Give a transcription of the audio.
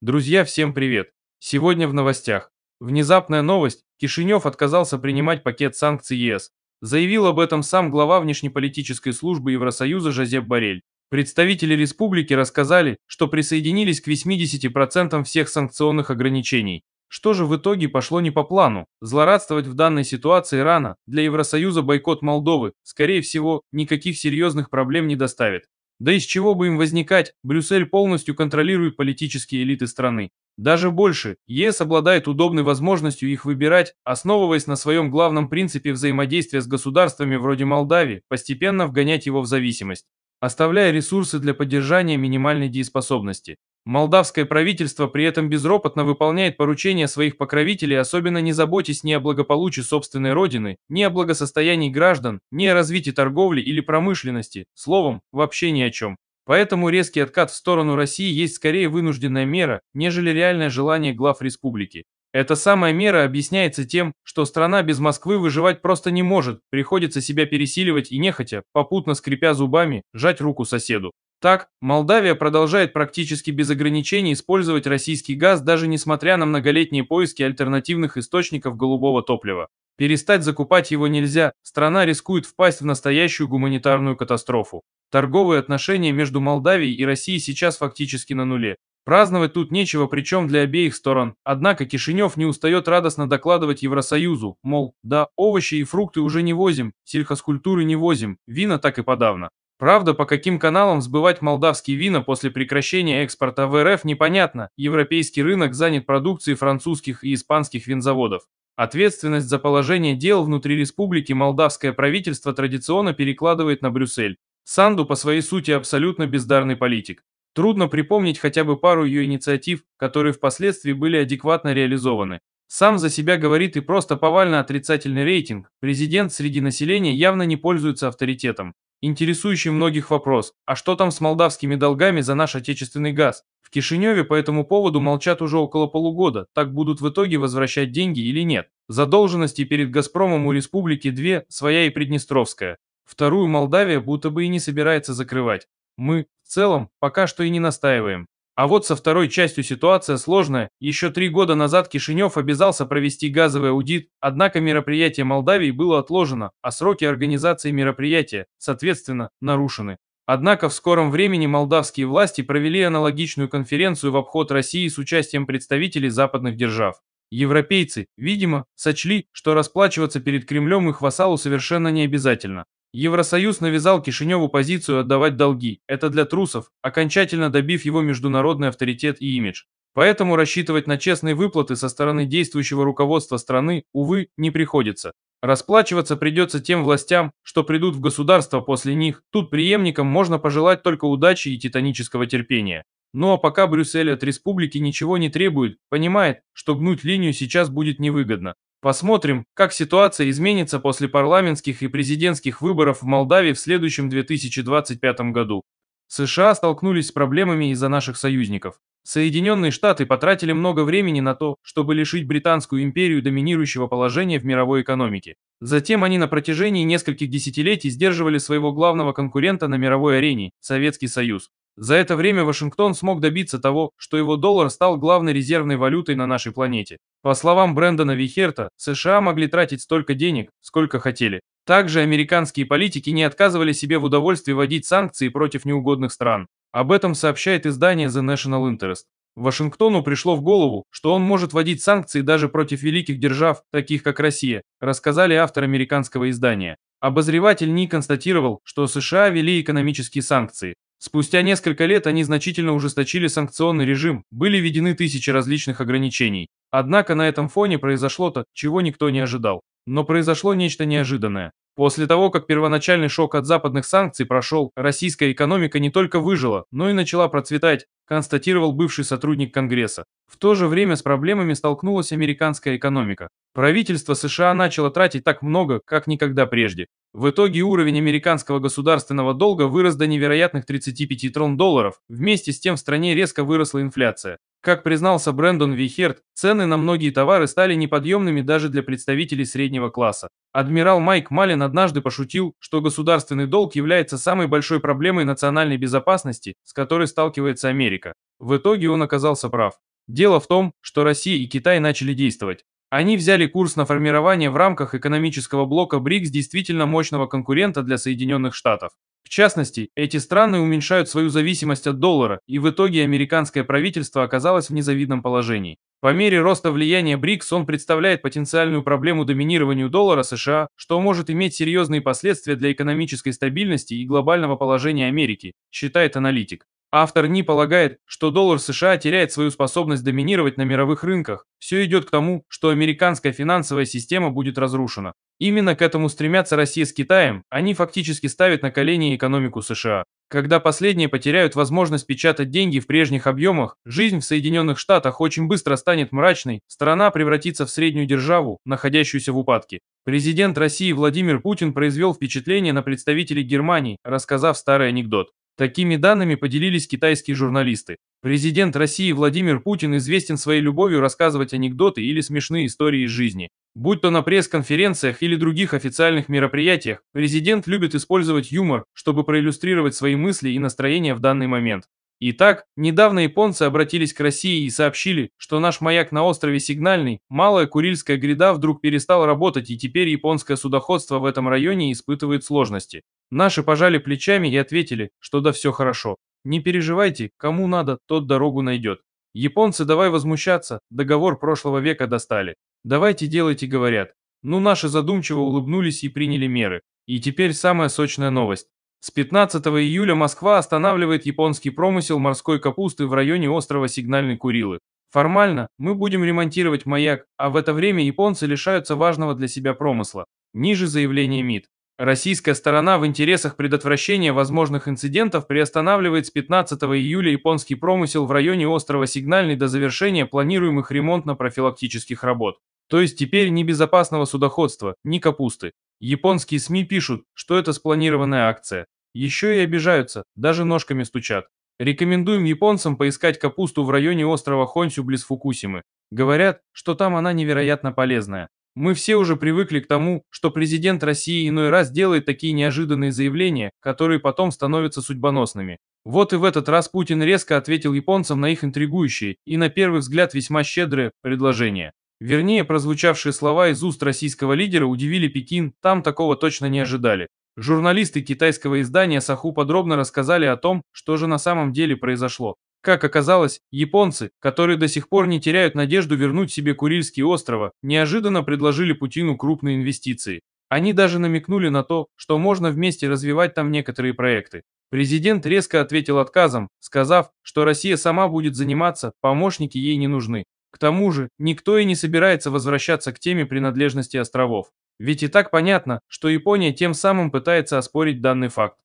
Друзья, всем привет! Сегодня в новостях. Внезапная новость. Кишинев отказался принимать пакет санкций ЕС. Заявил об этом сам глава внешнеполитической службы Евросоюза Жозеп Борель. Представители республики рассказали, что присоединились к 80% всех санкционных ограничений. Что же в итоге пошло не по плану? Злорадствовать в данной ситуации рано. Для Евросоюза бойкот Молдовы, скорее всего, никаких серьезных проблем не доставит. Да из чего бы им возникать, Брюссель полностью контролирует политические элиты страны. Даже больше, ЕС обладает удобной возможностью их выбирать, основываясь на своем главном принципе взаимодействия с государствами вроде Молдавии, постепенно вгонять его в зависимость, оставляя ресурсы для поддержания минимальной дееспособности. Молдавское правительство при этом безропотно выполняет поручения своих покровителей, особенно не заботясь ни о благополучии собственной родины, ни о благосостоянии граждан, ни о развитии торговли или промышленности, словом, вообще ни о чем. Поэтому резкий откат в сторону России есть скорее вынужденная мера, нежели реальное желание глав республики. Эта самая мера объясняется тем, что страна без Москвы выживать просто не может, приходится себя пересиливать и нехотя, попутно скрипя зубами, жать руку соседу. Так, Молдавия продолжает практически без ограничений использовать российский газ даже несмотря на многолетние поиски альтернативных источников голубого топлива. Перестать закупать его нельзя, страна рискует впасть в настоящую гуманитарную катастрофу. Торговые отношения между Молдавией и Россией сейчас фактически на нуле. Праздновать тут нечего, причем для обеих сторон. Однако Кишинев не устает радостно докладывать Евросоюзу, мол, да, овощи и фрукты уже не возим, сельхозкультуры не возим, вина так и подавно. Правда, по каким каналам сбывать молдавские вина после прекращения экспорта в РФ непонятно. Европейский рынок занят продукцией французских и испанских винзаводов. Ответственность за положение дел внутри республики молдавское правительство традиционно перекладывает на Брюссель. Санду по своей сути абсолютно бездарный политик. Трудно припомнить хотя бы пару ее инициатив, которые впоследствии были адекватно реализованы. Сам за себя говорит и просто повально отрицательный рейтинг. Президент среди населения явно не пользуется авторитетом. Интересующий многих вопрос, а что там с молдавскими долгами за наш отечественный газ? В Кишиневе по этому поводу молчат уже около полугода, так будут в итоге возвращать деньги или нет. Задолженности перед «Газпромом» у республики две, своя и приднестровская. Вторую Молдавия будто бы и не собирается закрывать. Мы, в целом, пока что и не настаиваем. А вот со второй частью ситуация сложная. Еще три года назад Кишинев обязался провести газовый аудит, однако мероприятие Молдавии было отложено, а сроки организации мероприятия, соответственно, нарушены. Однако в скором времени молдавские власти провели аналогичную конференцию в обход России с участием представителей западных держав. Европейцы, видимо, сочли, что расплачиваться перед Кремлем их вассалу совершенно не обязательно. Евросоюз навязал Кишиневу позицию отдавать долги, это для трусов, окончательно добив его международный авторитет и имидж. Поэтому рассчитывать на честные выплаты со стороны действующего руководства страны, увы, не приходится. Расплачиваться придется тем властям, что придут в государство после них, тут преемникам можно пожелать только удачи и титанического терпения. Ну а пока Брюссель от республики ничего не требует, понимает, что гнуть линию сейчас будет невыгодно. Посмотрим, как ситуация изменится после парламентских и президентских выборов в Молдавии в следующем 2025 году. США столкнулись с проблемами из-за наших союзников. Соединенные Штаты потратили много времени на то, чтобы лишить Британскую империю доминирующего положения в мировой экономике. Затем они на протяжении нескольких десятилетий сдерживали своего главного конкурента на мировой арене – Советский Союз. За это время Вашингтон смог добиться того, что его доллар стал главной резервной валютой на нашей планете. По словам Брэндона Вихерта, США могли тратить столько денег, сколько хотели. Также американские политики не отказывали себе в удовольствии вводить санкции против неугодных стран. Об этом сообщает издание The National Interest. Вашингтону пришло в голову, что он может вводить санкции даже против великих держав, таких как Россия, рассказали автор американского издания. Обозреватель НИ констатировал, что США вели экономические санкции, Спустя несколько лет они значительно ужесточили санкционный режим, были введены тысячи различных ограничений. Однако на этом фоне произошло то, чего никто не ожидал. Но произошло нечто неожиданное. После того, как первоначальный шок от западных санкций прошел, российская экономика не только выжила, но и начала процветать, констатировал бывший сотрудник Конгресса. В то же время с проблемами столкнулась американская экономика. Правительство США начало тратить так много, как никогда прежде. В итоге уровень американского государственного долга вырос до невероятных 35 трон долларов, вместе с тем в стране резко выросла инфляция. Как признался Брэндон Вихерт, цены на многие товары стали неподъемными даже для представителей среднего класса. Адмирал Майк Малин однажды пошутил, что государственный долг является самой большой проблемой национальной безопасности, с которой сталкивается Америка. Америка. В итоге он оказался прав. Дело в том, что Россия и Китай начали действовать. Они взяли курс на формирование в рамках экономического блока БРИКС действительно мощного конкурента для Соединенных Штатов. В частности, эти страны уменьшают свою зависимость от доллара, и в итоге американское правительство оказалось в незавидном положении. По мере роста влияния БРИКС он представляет потенциальную проблему доминированию доллара США, что может иметь серьезные последствия для экономической стабильности и глобального положения Америки, считает аналитик. Автор не полагает, что доллар США теряет свою способность доминировать на мировых рынках. Все идет к тому, что американская финансовая система будет разрушена. Именно к этому стремятся Россия с Китаем, они фактически ставят на колени экономику США. Когда последние потеряют возможность печатать деньги в прежних объемах, жизнь в Соединенных Штатах очень быстро станет мрачной, страна превратится в среднюю державу, находящуюся в упадке. Президент России Владимир Путин произвел впечатление на представителей Германии, рассказав старый анекдот. Такими данными поделились китайские журналисты. Президент России Владимир Путин известен своей любовью рассказывать анекдоты или смешные истории из жизни. Будь то на пресс-конференциях или других официальных мероприятиях, президент любит использовать юмор, чтобы проиллюстрировать свои мысли и настроения в данный момент. Итак, недавно японцы обратились к России и сообщили, что наш маяк на острове Сигнальный, Малая Курильская гряда вдруг перестал работать и теперь японское судоходство в этом районе испытывает сложности. Наши пожали плечами и ответили, что да все хорошо. Не переживайте, кому надо, тот дорогу найдет. Японцы давай возмущаться, договор прошлого века достали. Давайте делайте, говорят. Ну наши задумчиво улыбнулись и приняли меры. И теперь самая сочная новость. С 15 июля Москва останавливает японский промысел морской капусты в районе острова Сигнальной Курилы. Формально мы будем ремонтировать маяк, а в это время японцы лишаются важного для себя промысла. Ниже заявление МИД. Российская сторона в интересах предотвращения возможных инцидентов приостанавливает с 15 июля японский промысел в районе острова Сигнальный до завершения планируемых ремонтно-профилактических работ. То есть теперь ни безопасного судоходства, ни капусты. Японские СМИ пишут, что это спланированная акция. Еще и обижаются, даже ножками стучат. Рекомендуем японцам поискать капусту в районе острова Хонсю близ Фукусимы. Говорят, что там она невероятно полезная. Мы все уже привыкли к тому, что президент России иной раз делает такие неожиданные заявления, которые потом становятся судьбоносными. Вот и в этот раз Путин резко ответил японцам на их интригующие и на первый взгляд весьма щедрые предложения. Вернее, прозвучавшие слова из уст российского лидера удивили Пекин, там такого точно не ожидали. Журналисты китайского издания Саху подробно рассказали о том, что же на самом деле произошло. Как оказалось, японцы, которые до сих пор не теряют надежду вернуть себе Курильские острова, неожиданно предложили Путину крупные инвестиции. Они даже намекнули на то, что можно вместе развивать там некоторые проекты. Президент резко ответил отказом, сказав, что Россия сама будет заниматься, помощники ей не нужны. К тому же, никто и не собирается возвращаться к теме принадлежности островов. Ведь и так понятно, что Япония тем самым пытается оспорить данный факт.